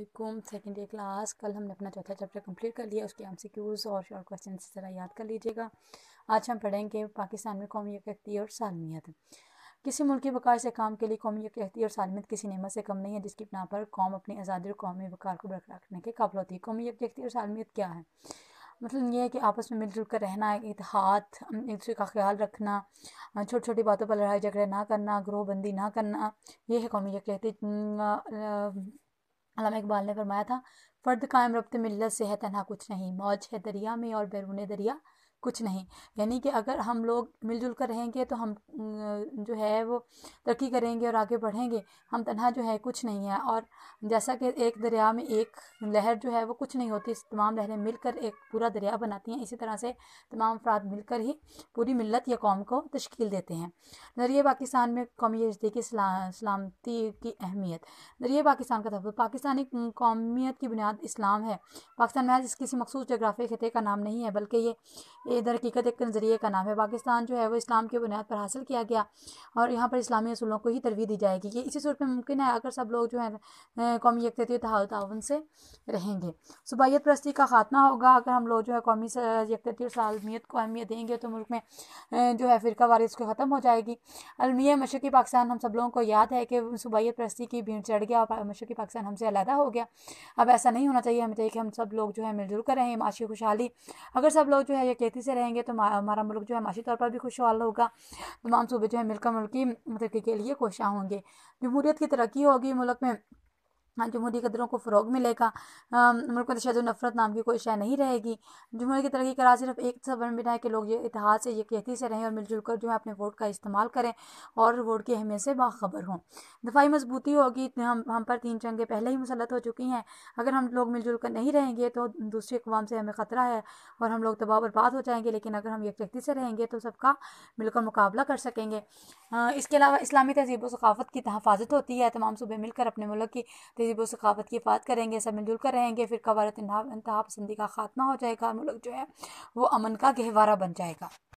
Aslam second class कल हमने अपना चौथा चैप्टर कंप्लीट कर लिया उसके एम सी क्यूज़ और शॉर्ट क्वेश्चन ज़रा याद कर लीजिएगा आज हम पढ़ेंगे पाकिस्तान में कौमी यकती और सालमियत किसी मुल्क की वकार से काम के लिए कौमी यकती और सालमियत किसी नमत से कम नहीं है जिसकी बना पर कौम अपनी आज़ादी और कौमी वकार को बरकरार रखने के काबिल होती है कौमी यकती और सालमियत क्या है मतलब ये है कि आपस में मिलजुल कर रहना इतिहाद एक दूसरे का ख्याल रखना छोटी छोटी बातों पर लड़ाई झगड़े ना करना ग्रोहबंदी ना करना ये है कौमी यकती अलामा इकबाल ने फरमाया था फ़र्द कायम रबत मिलत से है तना कुछ नहीं मौज है दरिया में और बैरून दरिया कुछ नहीं यानी कि अगर हम लोग मिलजुल कर रहेंगे तो हम जो है वो तरक्की करेंगे और आगे बढ़ेंगे हम तनहा जो है कुछ नहीं है और जैसा कि एक दरिया में एक लहर जो है वो कुछ नहीं होती तमाम लहरें मिलकर एक पूरा दरिया बनाती हैं इसी तरह से तमाम अफराद मिलकर ही पूरी मिलत या कौम को तश्कील देते हैं नरिए पाकिस्तान में कौमी यजदी की सलामती की अहमियत नरिए पाकिस्तान का तहफ़ पाकिस्तानी कौमियत की बुनियाद इस्लाम है पाकिस्तान महज आज किसी मखसूस जगराफी खत्े का नाम नहीं है बल्कि ये इधर हकीकत एक नज़रिए का नाम है पाकिस्तान जो है वो इस्लाम की बुनियाद पर हासिल किया गया और यहाँ पर इस्लामी असूलों को ही तरवीज दी जाएगी ये इसी सूरत में मुमकिन है अगर सब लोग जो है कौमी यकती ताउन से रहेंगे सूबाइत परस्ती का खात्मा होगा अगर हम लोग जो है कौमी यकती और सालमियत को अहमियत देंगे तो मुल्क में जो है फ़िरका वारिस को ख़त्म हो जाएगी अलमिया मशरक़ी पाकिस्तान हम सब लोगों को याद है कि सूबाइत परस्ती की भीड़ चढ़ गया और मशरक़ी पाकिस्तान हमसे अलहदा हो गया अब ऐसा नहीं होना चाहिए हमें चाहिए कि हम सब लोग जो है मिलजुल कर रहे हैं माशी खुशहाली अगर सब लोग जो है यकती तरक्की से रहेंगे तो हमारा मुल्क जो है माशी तौर पर भी खुशहाल होगा तमाम सूबे जो है मिलकर मुल्क मतलब की तरक्की के लिए कोशा होंगे जमहूरीत की तरक्की होगी मुल्क में हाँ, जमहूरी कदरों को फ़रोग मिलेगा मुल्क में तशद तो नफ़रत नाम की कोई शय नहीं रहेगी जमहूरी की तरक्की करा सिर्फ एक सब बन बिना है कि लोग ये इतिहास से यकहती से रहें और मिलजुल कर जो है अपने वोट का इस्तेमाल करें और वोट की अहमियत से बाखबर हों दफाई मजबूती होगी हम हम पर तीन जंगें पहले ही मुसलत हो चुकी हैं अगर हम लोग मिलजुल कर नहीं रहेंगे तो दूसरी अकवाम से हमें ख़तरा है और हम लोग तबाह बर्बाद हो जाएंगे लेकिन अगर हम यकती से रहेंगे तो सबका मिलकर मुकाबला कर सकेंगे इसके अलावा इस्लामी तहजीब व सकाफ़त की हफाजत होती है तमाम सूबे मिलकर अपने मुल्क की तहजीब सकाफ़त की बात करेंगे सब मिलजुल कर रहेंगे फिर कवारत इंतहा पसंदी का खात्मा हो जाएगा मुल्क जो है वो अमन का गहवारा बन जाएगा